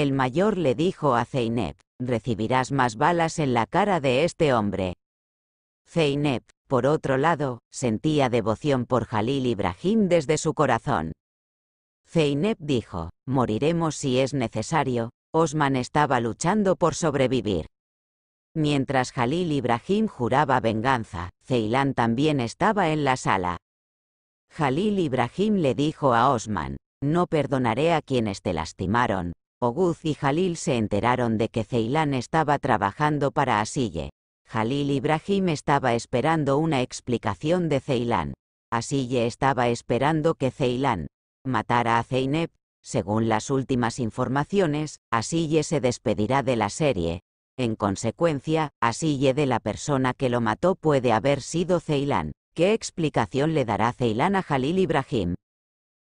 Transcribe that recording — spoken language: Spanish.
El mayor le dijo a Zeynep, recibirás más balas en la cara de este hombre. Zeynep, por otro lado, sentía devoción por Jalil Ibrahim desde su corazón. Zeynep dijo, moriremos si es necesario, Osman estaba luchando por sobrevivir. Mientras Jalil Ibrahim juraba venganza, Ceilán también estaba en la sala. Jalil Ibrahim le dijo a Osman, no perdonaré a quienes te lastimaron, Oguz y Halil se enteraron de que Ceilán estaba trabajando para Asille. Jalil Ibrahim estaba esperando una explicación de Ceilán. Asille estaba esperando que Ceilán matara a Zeynep. Según las últimas informaciones, Asille se despedirá de la serie. En consecuencia, Asille de la persona que lo mató puede haber sido Ceilán. ¿Qué explicación le dará Ceilán a Jalil Ibrahim?